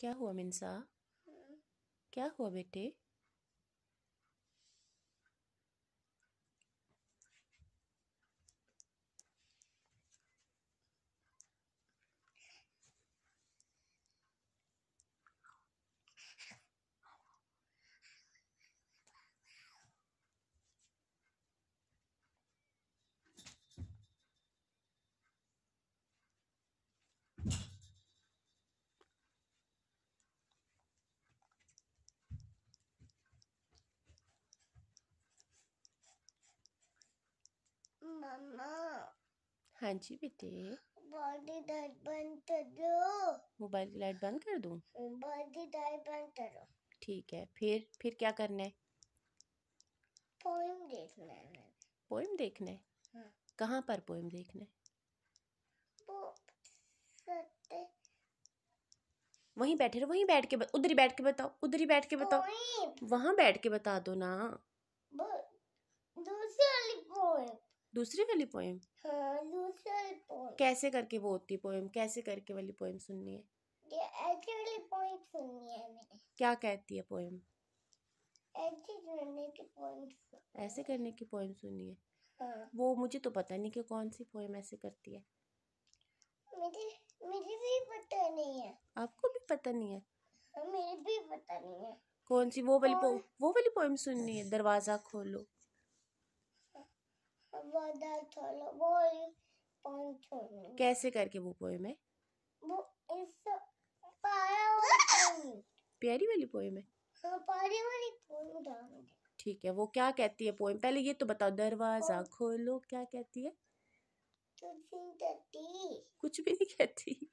क्या हुआ मिनसा हाँ। क्या हुआ बेटे हाँ जी बेटे बंद कर दो मोबाइल की लाइट बंद कर दूँ मोबाइल की लाइट बंद करो ठीक है फिर फिर क्या करना है पोइम देखना है पोइम देखना है हाँ। कहाँ पर पोइम देखना है वहीं बैठे रहो वहीं बैठ के उधर ही बैठ के बताओ उधर ही बैठ के बताओ वहाँ बैठ के बता दो ना दूसरी वाली पोएम हाँ, दूसरी पोएम कैसे करके वो होती है पोएम कैसे करके वाली पोएम सुननी है ये वाली पोएम सुननी है मैंने क्या कहती है पोएम ऐसे करने की पोएम ऐसे करने की पोएम सुननी है हाँ। वो मुझे तो पता नहीं कि कौन सी पोएम ऐसे करती है मुझे मुझे भी पता नहीं है आपको भी पता नहीं है हाँ, मेरे भी पता नहीं है कौन सी वो वाली वो वाली पोएम सुननी है दरवाज़ा खोलो कैसे करके वो पोएम है वो प्यारी वाली पोएम है हाँ, ठीक है वो क्या कहती है पोएम पहले ये तो बताओ दरवाजा खोलो क्या कहती है कुछ भी नहीं कहती